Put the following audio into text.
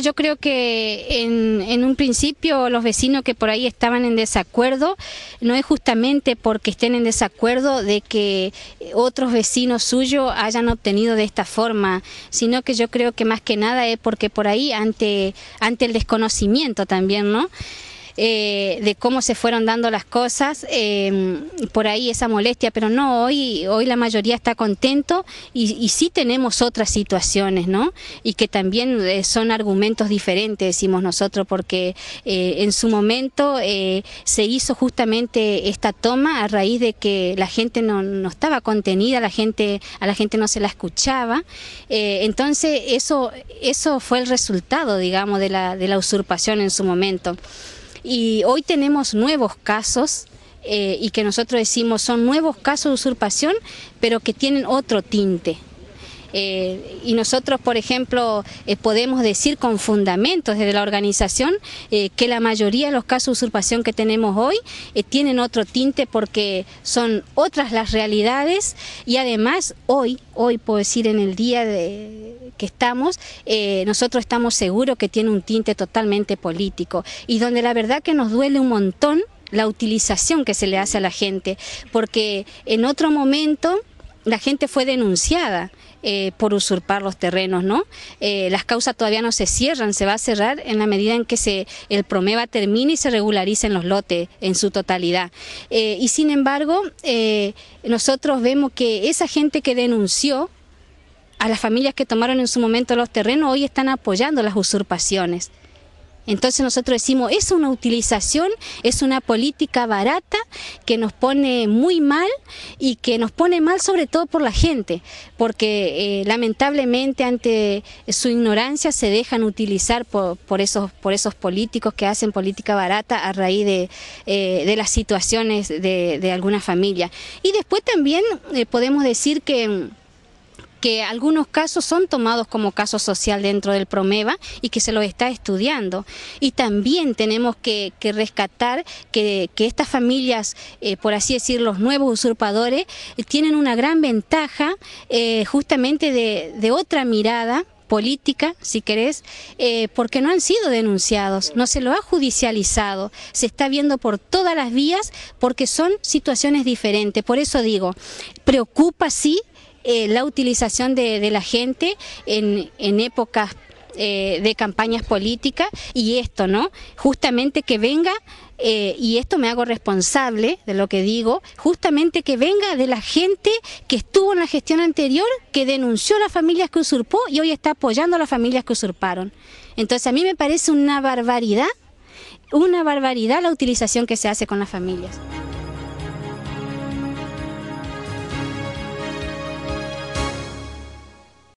yo creo que en, un principio los vecinos que por ahí estaban en desacuerdo, no es justamente porque estén en desacuerdo de que otros vecinos suyos hayan obtenido de esta forma, sino que yo creo que más que nada es porque por ahí ante, ante el desconocimiento también, ¿no? Eh, de cómo se fueron dando las cosas, eh, por ahí esa molestia, pero no, hoy, hoy la mayoría está contento y, sí tenemos otras situaciones, ¿no? Y que también eh, son argumentos diferentes, decimos nosotros, porque en su momento se hizo justamente esta toma a raíz de que la gente no, no estaba contenida, la gente, a la gente no se la escuchaba. entonces, eso, eso fue el resultado, digamos, de la, de la usurpación en su momento. Y hoy tenemos nuevos casos eh, y que nosotros decimos son nuevos casos de usurpación, pero que tienen otro tinte y nosotros, por ejemplo, eh, podemos decir con fundamentos desde la organización eh, que la mayoría de los casos de usurpación que tenemos hoy eh, tienen otro tinte porque son otras las realidades y además hoy, hoy puedo decir en el día de, que estamos, nosotros estamos seguros que tiene un tinte totalmente político y donde la verdad que nos duele un montón la utilización que se le hace a la gente, porque en otro momento la gente fue denunciada eh, por usurpar los terrenos, ¿no? Eh, las causas todavía no se cierran, se va a cerrar en la medida en que se, el Promeva termine y se regularicen los lotes en su totalidad. Eh, y sin embargo, nosotros vemos que esa gente que denunció a las familias que tomaron en su momento los terrenos hoy están apoyando las usurpaciones. Entonces nosotros decimos, es una utilización, es una política barata que nos pone muy mal y que nos pone mal sobre todo por la gente, porque eh, lamentablemente ante su ignorancia se dejan utilizar por, esos, por esos políticos que hacen política barata a raíz de, eh, de las situaciones de, de alguna familia. Y después también eh, podemos decir que que algunos casos son tomados como caso social dentro del Promeva y que se los está estudiando. Y también tenemos que, rescatar que, estas familias, eh, por así decir, los nuevos usurpadores, eh, tienen una gran ventaja eh, justamente de, otra mirada política, si querés, porque no han sido denunciados, no se lo ha judicializado, se está viendo por todas las vías porque son situaciones diferentes. Por eso digo, preocupa sí eh, la utilización de, la gente en, épocas eh, de campañas políticas y esto, ¿no? Justamente que venga, eh, y esto me hago responsable de lo que digo, justamente que venga de la gente que estuvo en la gestión anterior, que denunció las familias que usurpó y hoy está apoyando a las familias que usurparon. Entonces a mí me parece una barbaridad, una barbaridad la utilización que se hace con las familias.